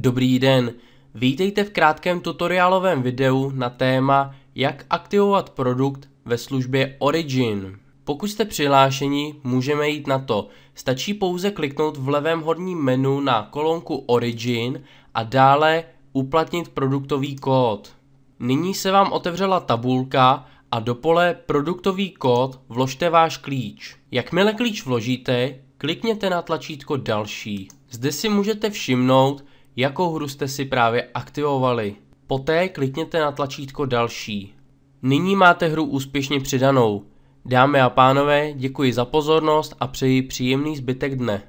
Dobrý den, vítejte v krátkém tutoriálovém videu na téma jak aktivovat produkt ve službě Origin. Pokud jste přihlášeni, můžeme jít na to. Stačí pouze kliknout v levém horním menu na kolonku Origin a dále uplatnit produktový kód. Nyní se vám otevřela tabulka a do pole produktový kód vložte váš klíč. Jakmile klíč vložíte, klikněte na tlačítko další. Zde si můžete všimnout, jakou hru jste si právě aktivovali. Poté klikněte na tlačítko Další. Nyní máte hru úspěšně přidanou. Dámy a pánové, děkuji za pozornost a přeji příjemný zbytek dne.